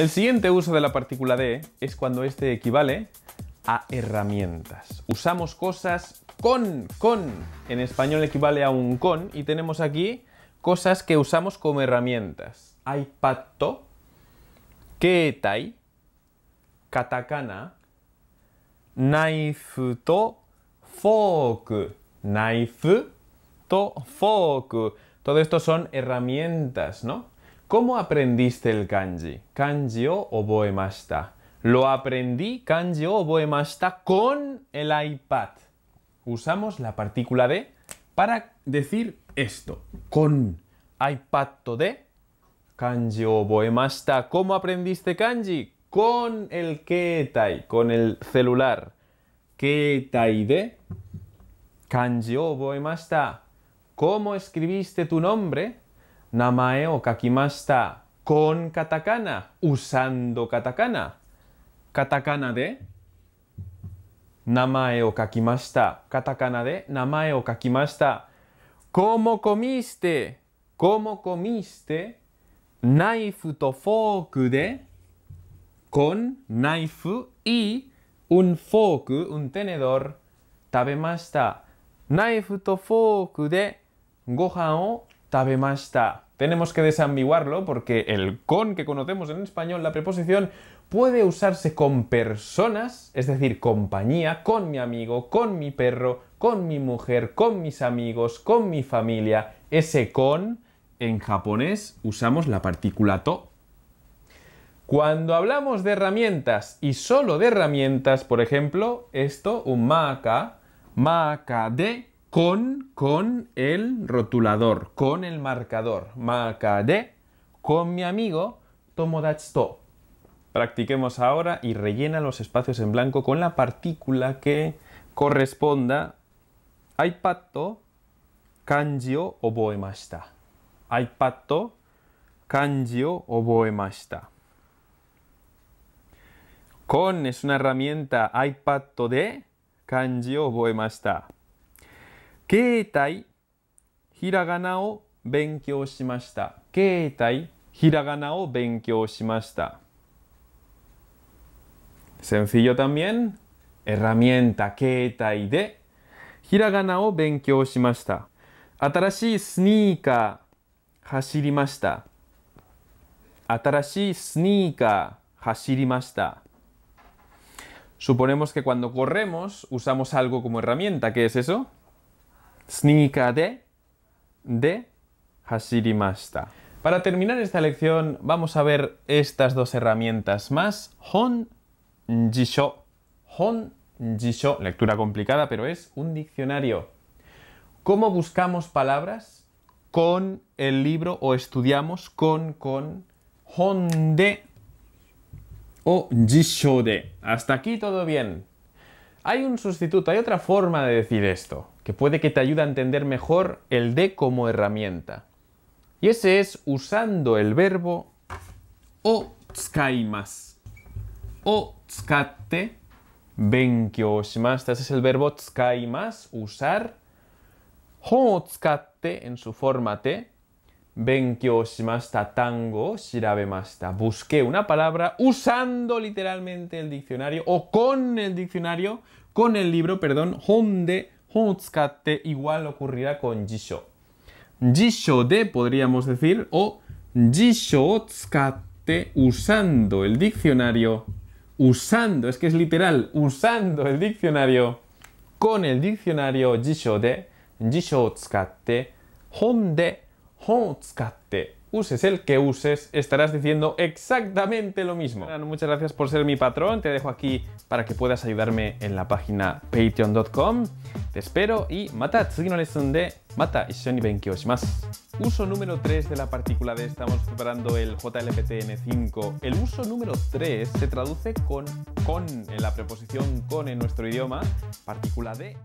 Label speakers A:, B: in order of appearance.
A: El siguiente uso de la partícula de es cuando este equivale a herramientas. Usamos cosas con, con. En español equivale a un con y tenemos aquí cosas que usamos como herramientas. Hay pato, ketai, katakana, knife to, fork, knife to, fork. Todo esto son herramientas, ¿no? ¿Cómo aprendiste el kanji? Kanji o oboemashita. Lo aprendí, kanji o oboemashita, con el iPad. Usamos la partícula de para decir esto. Con iPad de kanji o oboemashita. ¿Cómo aprendiste kanji? Con el ketai, con el celular. Ketai de kanji o oboemashita. ¿Cómo escribiste tu nombre? 名前を書きました。コンカタカナ、ウサンドカタカナ。カタカナで名前を書きました。カタカナで名前を書きました。コモコミステ、コモコミステ、ナイフとフォークで、コン、ナイフ、イ、ウンフォーク、ウンテネドル、食べました。ナイフとフォークでご飯を食べました。Tenemos que desambiguarlo porque el con que conocemos en español, la preposición, puede usarse con personas, es decir, compañía, con mi amigo, con mi perro, con mi mujer, con mis amigos, con mi familia. Ese con, en japonés, usamos la partícula to. Cuando hablamos de herramientas y solo de herramientas, por ejemplo, esto, un maka, maka de, con, con el rotulador, con el marcador. de, con mi amigo Tomodachi to. Practiquemos ahora y rellena los espacios en blanco con la partícula que corresponda. iPad to kanji o oboemashita. iPad kanji o oboemashita. Con es una herramienta iPad de kanji o oboemashita. Ketai hiragana o benkyō shimashita. Keta hiragana o Sencillo también herramienta Ketai de hiragana o benkyō shimashita. Atarashii sneaker hashirimashita. Atarashii sneaker hashirimashita. Suponemos que cuando corremos usamos algo como herramienta, ¿qué es eso? Snika de Hashirimasta. Para terminar esta lección vamos a ver estas dos herramientas más. Hon jisho. Hon jisho, lectura complicada, pero es un diccionario. ¿Cómo buscamos palabras? Con el libro o estudiamos con con hon de o jisho de. Hasta aquí todo bien. Hay un sustituto, hay otra forma de decir esto que puede que te ayude a entender mejor el de como herramienta. Y ese es usando el verbo o tskaimas. O tskatte benkyo Ese es el verbo tskaimas, usar. Hon o en su forma te. Benkyo shimasta tango shirabemasta. Busqué una palabra usando literalmente el diccionario o con el diccionario, con el libro, perdón, honde 本を使って igual ocurrirá con jisho. Jisho de podríamos decir o jisho usando el diccionario. Usando, es que es literal, usando el diccionario. Con el diccionario jisho de jisho uses el que uses, estarás diciendo exactamente lo mismo. muchas gracias por ser mi patrón. Te dejo aquí para que puedas ayudarme en la página patreon.com te espero y mata no lesson de mata y más. Uso número 3 de la partícula de estamos preparando el JLPTN5. El uso número 3 se traduce con con en la preposición con en nuestro idioma, partícula de